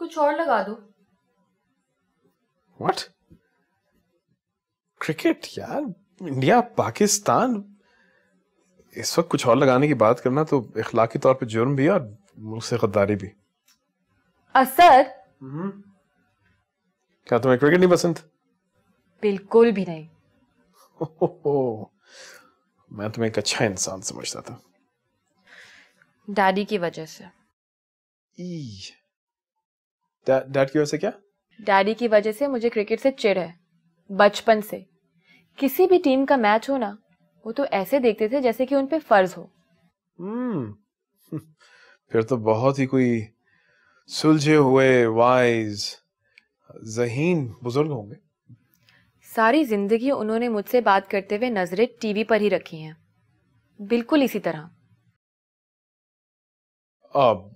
कुछ और लगा दो व्हाट क्रिकेट यार इंडिया पाकिस्तान इस वक्त कुछ और लगाने की बात करना तो इखलाकी तौर पे जुर्म भी और मुल्क से गद्दारी भी असर हम्म। क्या तुम्हें क्रिकेट नहीं पसंद बिल्कुल भी नहीं हो, हो, मैं तुम्हें एक अच्छा इंसान समझता था डैडी की वजह से ई डैड की वजह से क्या डैडी की वजह से मुझे क्रिकेट से चिड़ है बचपन से किसी भी टीम का मैच हो ना वो तो ऐसे देखते थे जैसे कि उन पे फर्ज हो हम्म फिर तो बहुत ही कोई सुलझे हुए वाइज जहीन बुजुर्ग होंगे सारी जिंदगी उन्होंने मुझसे बात करते हुए नजरें टीवी पर ही रखी हैं बिल्कुल इसी तरह अब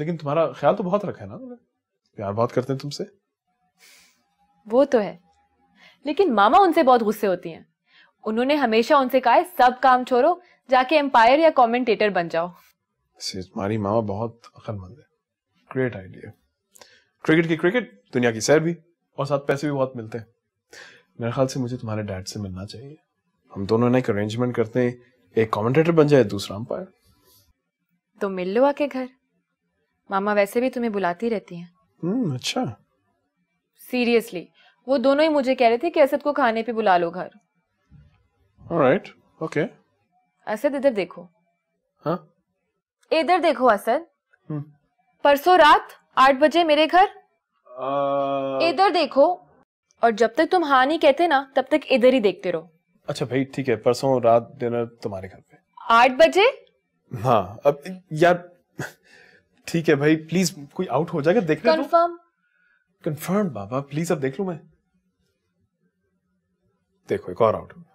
लेकिन तुम्हारा ख्याल तो बहुत रखा है ना प्यार बहुत करते हैं तुमसे वो तो है लेकिन मामा उनसे बहुत गुस्से होती हैं उन्होंने हमेशा उनसे कहा है सब काम छोड़ो जाके एम्पायर या कमेंटेटर बन जाओ तुम्हारी मामा बहुत अकलमंद है ग्रेट आइडिया क्रिकेट की क्रिकेट दुनिया की सैर भी और साथ पैसे भी बहुत मिलते हैं मेरे ख्याल से मुझे तुम्हारे डैड से मिलना चाहिए हम दोनों ने एक अरेंजमेंट करते हैं एक कमेंटेटर बन जाए दूसरा अंपायर तो मिल लो आके घर मामा वैसे भी तुम्हें बुलाती रहती हैं हम्म अच्छा सीरियसली वो दोनों ही मुझे कह रहे थे कि असद को खाने पे बुला लो घर ऑलराइट ओके okay. असद इधर देखो हाँ इधर देखो असद हम्म। परसों रात आठ बजे मेरे घर uh... इधर देखो और जब तक तुम हाँ नहीं कहते ना तब तक इधर ही देखते रहो अच्छा भाई ठीक है परसों रात डिनर तुम्हारे घर पे आठ बजे हाँ अब यार ठीक है भाई प्लीज कोई आउट हो जाएगा लो कंफर्म कंफर्म बाबा प्लीज अब देख लू मैं देखो एक और आउट